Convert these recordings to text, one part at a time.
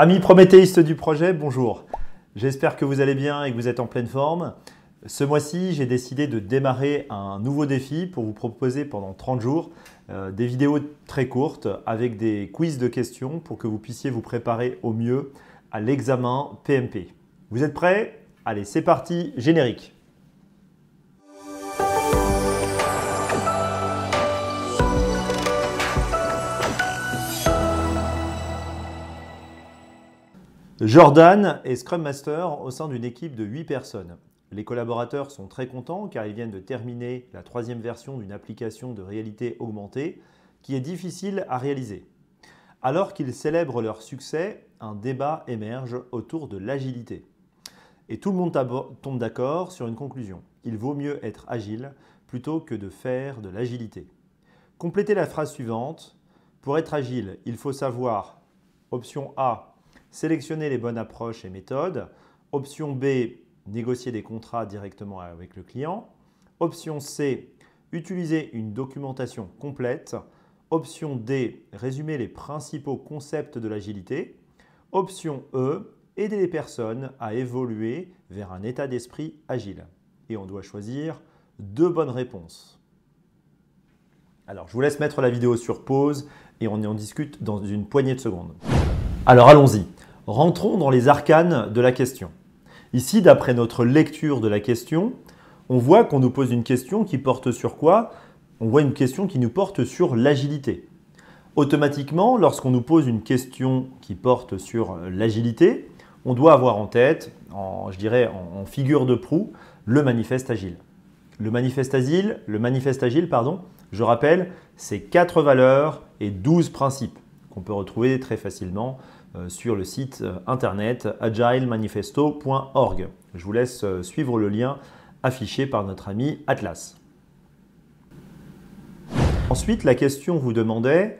Amis prométhéistes du projet, bonjour. J'espère que vous allez bien et que vous êtes en pleine forme. Ce mois-ci, j'ai décidé de démarrer un nouveau défi pour vous proposer pendant 30 jours euh, des vidéos très courtes avec des quiz de questions pour que vous puissiez vous préparer au mieux à l'examen PMP. Vous êtes prêts Allez, c'est parti, générique. Jordan est Scrum Master au sein d'une équipe de 8 personnes. Les collaborateurs sont très contents car ils viennent de terminer la troisième version d'une application de réalité augmentée qui est difficile à réaliser. Alors qu'ils célèbrent leur succès, un débat émerge autour de l'agilité. Et tout le monde tombe d'accord sur une conclusion. Il vaut mieux être agile plutôt que de faire de l'agilité. Complétez la phrase suivante. Pour être agile, il faut savoir, option A, Sélectionner les bonnes approches et méthodes. Option B, négocier des contrats directement avec le client. Option C, utiliser une documentation complète. Option D, résumer les principaux concepts de l'agilité. Option E, aider les personnes à évoluer vers un état d'esprit agile. Et on doit choisir deux bonnes réponses. Alors, je vous laisse mettre la vidéo sur pause et on en discute dans une poignée de secondes. Alors, allons-y. Rentrons dans les arcanes de la question. Ici, d'après notre lecture de la question, on voit qu'on nous pose une question qui porte sur quoi On voit une question qui nous porte sur l'agilité. Automatiquement, lorsqu'on nous pose une question qui porte sur l'agilité, on doit avoir en tête, je dirais en, figure de proue, le manifeste agile. Le manifeste agile, le manifeste agile, pardon, je rappelle, c'est quatre valeurs et 12 principes qu'on peut retrouver très facilement euh, sur le site euh, internet agilemanifesto.org. Je vous laisse euh, suivre le lien affiché par notre ami Atlas. Ensuite, la question vous demandait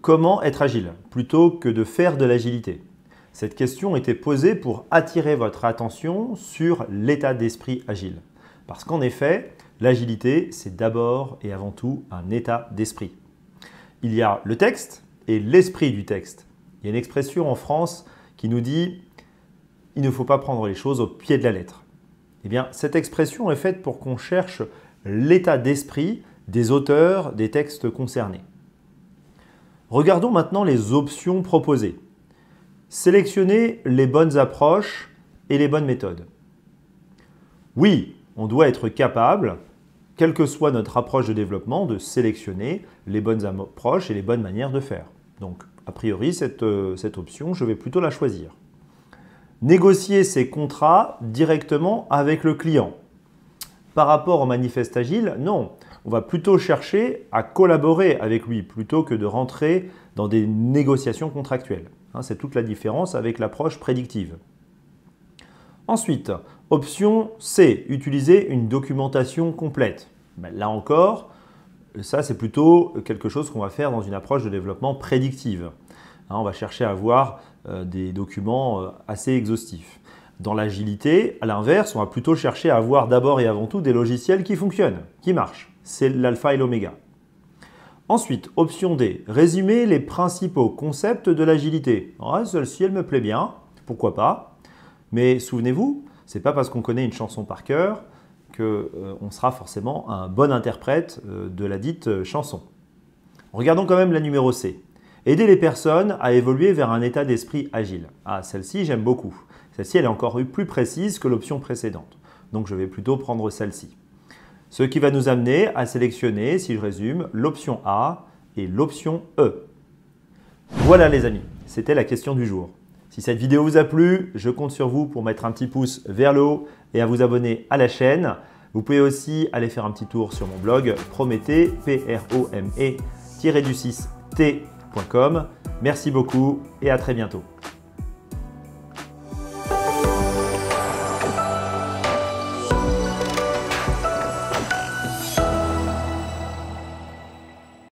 comment être agile plutôt que de faire de l'agilité. Cette question était posée pour attirer votre attention sur l'état d'esprit agile. Parce qu'en effet, l'agilité, c'est d'abord et avant tout un état d'esprit. Il y a le texte et l'esprit du texte. Il y a une expression en France qui nous dit il ne faut pas prendre les choses au pied de la lettre. Eh bien, cette expression est faite pour qu'on cherche l'état d'esprit des auteurs des textes concernés. Regardons maintenant les options proposées. Sélectionner les bonnes approches et les bonnes méthodes. Oui, on doit être capable, quelle que soit notre approche de développement, de sélectionner les bonnes approches et les bonnes manières de faire. Donc, a priori, euh, cette, option, je vais plutôt la choisir. Négocier ces contrats directement avec le client. Par rapport au manifeste agile, non. On va plutôt chercher à collaborer avec lui plutôt que de rentrer dans des négociations contractuelles. Hein, c'est toute la différence avec l'approche prédictive. Ensuite, option C, utiliser une documentation complète. Ben, là encore, ça, c'est plutôt quelque chose qu'on va faire dans une approche de développement prédictive. Hein, on va chercher à avoir euh, des documents euh, assez exhaustifs. Dans l'agilité, à l'inverse, on va plutôt chercher à avoir d'abord et avant tout des logiciels qui fonctionnent, qui marchent. C'est l'alpha et l'oméga. Ensuite, option D, résumer les principaux concepts de l'agilité. Ah, Celle-ci, elle me plaît bien, pourquoi pas. Mais souvenez-vous, c'est pas parce qu'on connaît une chanson par cœur qu'on euh, sera forcément un bon interprète euh, de la dite euh, chanson. Regardons quand même la numéro C. Aider les personnes à évoluer vers un état d'esprit agile. Ah, celle-ci, j'aime beaucoup. Celle-ci, elle est encore plus précise que l'option précédente. Donc, je vais plutôt prendre celle-ci. Ce qui va nous amener à sélectionner, si je résume, l'option A et l'option E. Voilà les amis, c'était la question du jour. Si cette vidéo vous a plu, je compte sur vous pour mettre un petit pouce vers le haut et à vous abonner à la chaîne. Vous pouvez aussi aller faire un petit tour sur mon blog prométhée, p r e, du 6 t.com. Merci beaucoup et à très bientôt.